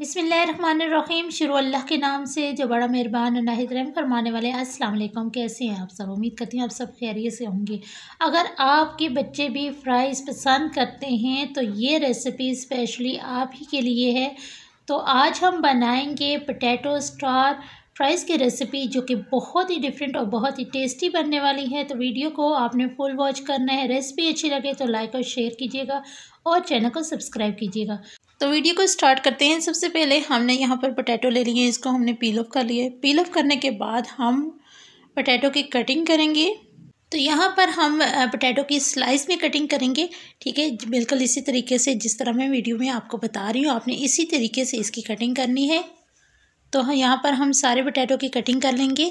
बिसमीम शुरू अल्लाह के नाम से जो बड़ा मेहरबान नाहिद रहम फरमाने वाले अस्सलाम वालेकुम कैसे हैं आप सब उम्मीद करती हूँ आप सब खैरियत से होंगे अगर आपके बच्चे भी फ्राइज़ पसंद करते हैं तो ये रेसिपी स्पेशली आप ही के लिए है तो आज हम बनाएंगे पटैटो स्टार फ्राइज़ की रेसिपी जो कि बहुत ही डिफरेंट और बहुत ही टेस्टी बनने वाली है तो वीडियो को आपने फुल वॉच करना है रेसिपी अच्छी लगे तो लाइक और शेयर कीजिएगा और चैनल को सब्सक्राइब कीजिएगा तो वीडियो को स्टार्ट करते हैं सबसे पहले हमने यहाँ पर पोटैटो ले लिए इसको हमने पील ऑफ कर लिए पील ऑफ करने के बाद हम पोटैटो की कटिंग करेंगे तो यहाँ पर हम पोटैटो की स्लाइस में कटिंग करेंगे ठीक है बिल्कुल इसी तरीके से जिस तरह मैं वीडियो में आपको बता रही हूँ आपने इसी तरीके से इसकी कटिंग करनी है तो यहाँ पर हम सारे पोटैटो की कटिंग कर लेंगे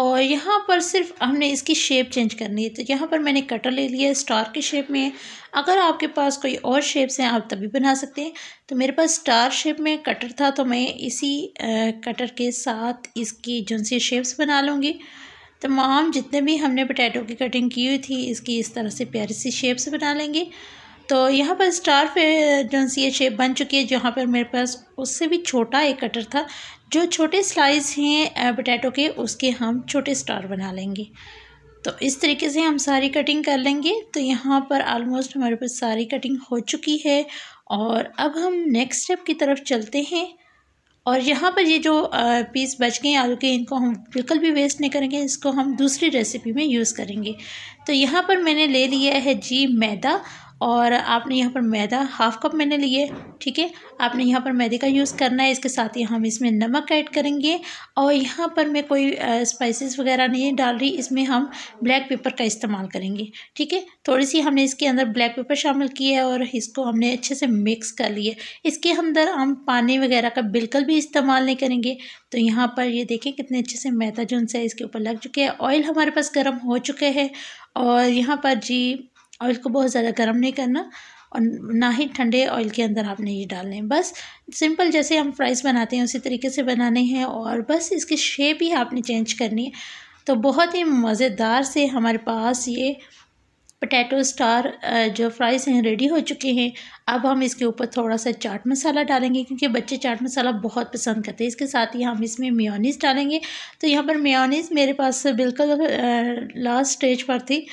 और यहाँ पर सिर्फ हमने इसकी शेप चेंज करनी है तो यहाँ पर मैंने कटर ले लिया स्टार के शेप में अगर आपके पास कोई और शेप्स हैं आप तभी बना सकते हैं तो मेरे पास स्टार शेप में कटर था तो मैं इसी कटर के साथ इसकी जुनसी शेप्स बना लूँगी तमाम जितने भी हमने पोटैटो की कटिंग की हुई थी इसकी इस तरह से प्यारी सी शेप्स बना लेंगे तो यहाँ पर स्टार पे जो सी ये शेप बन चुकी है जहाँ पर मेरे पास उससे भी छोटा एक कटर था जो छोटे स्लाइस हैं पोटैटो के उसके हम छोटे स्टार बना लेंगे तो इस तरीके से हम सारी कटिंग कर लेंगे तो यहाँ पर आलमोस्ट हमारे पास सारी कटिंग हो चुकी है और अब हम नेक्स्ट स्टेप की तरफ चलते हैं और यहाँ पर ये जो पीस बच गए आलू के इनको हम बिल्कुल भी वेस्ट नहीं करेंगे इसको हम दूसरी रेसिपी में यूज़ करेंगे तो यहाँ पर मैंने ले लिया है जी मैदा और आपने यहाँ पर मैदा हाफ़ कप मैंने लिए ठीक है आपने यहाँ पर मैदे का यूज़ करना है इसके साथ ही हम इसमें नमक ऐड करेंगे और यहाँ पर मैं कोई स्पाइसेस वगैरह नहीं डाल रही इसमें हम ब्लैक पेपर का इस्तेमाल करेंगे ठीक है थोड़ी सी हमने इसके अंदर ब्लैक पेपर शामिल किया है और इसको हमने अच्छे से मिक्स कर लिया इसके अंदर हम पानी वगैरह का बिल्कुल भी इस्तेमाल नहीं करेंगे तो यहाँ पर ये देखें कितने अच्छे से मैदा जो है इसके ऊपर लग चुके हैं ऑयल हमारे पास गर्म हो चुके हैं और यहाँ पर जी ऑयल को बहुत ज़्यादा गर्म नहीं करना और ना ही ठंडे ऑयल के अंदर आपने ये डालने हैं बस सिंपल जैसे हम फ्राइज़ बनाते हैं उसी तरीके से बनाने हैं और बस इसकी शेप ही आपने चेंज करनी है तो बहुत ही मज़ेदार से हमारे पास ये पटैटो स्टार जो फ्राइज़ हैं रेडी हो चुके हैं अब हम इसके ऊपर थोड़ा सा चाट मसाला डालेंगे क्योंकि बच्चे चाट मसाला बहुत पसंद करते हैं इसके साथ ही हम इसमें मेयोनीज़ डालेंगे तो यहाँ पर मेयोनीज़ मेरे पास बिल्कुल लास्ट स्टेज पर थी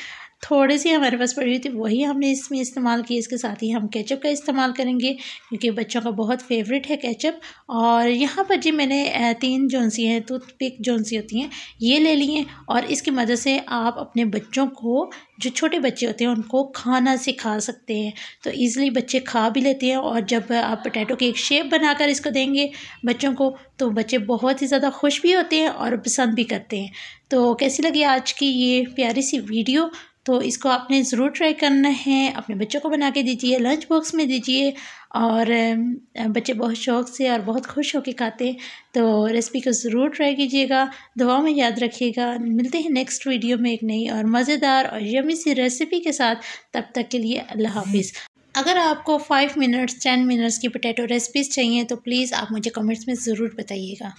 थोड़े सी हमारे पास पड़ी हुई थी वही हमने इसमें इस्तेमाल की इसके साथ ही हम केचप का इस्तेमाल करेंगे क्योंकि बच्चों का बहुत फेवरेट है केचप और यहाँ पर जी मैंने तीन जोनसी हैं टूथ पिक जोनसी होती हैं ये ले ली हैं और इसकी मदद से आप अपने बच्चों को जो छोटे बच्चे होते हैं उनको खाना सिखा सकते हैं तो ईज़िली बच्चे खा भी लेते हैं और जब आप पोटैटो की एक शेप बनाकर इसको देंगे बच्चों को तो बच्चे बहुत ही ज़्यादा खुश भी होते हैं और पसंद भी करते हैं तो कैसी लगी आज की ये प्यारी सी वीडियो तो इसको आपने ज़रूर ट्राई करना है अपने बच्चों को बना के दीजिए लंच बॉक्स में दीजिए और बच्चे बहुत शौक से और बहुत खुश होकर खाते हैं तो रेसिपी को ज़रूर ट्राई कीजिएगा दुआ में याद रखिएगा मिलते हैं नेक्स्ट वीडियो में एक नई और मज़ेदार और यमी सी रेसिपी के साथ तब तक के लिए अल्लाह हाफिज़ अगर आपको फ़ाइव मिनट्स टेन मिनट्स की पोटैटो रेसिपीज़ चाहिए तो प्लीज़ आप मुझे कमेंट्स में ज़रूर बताइएगा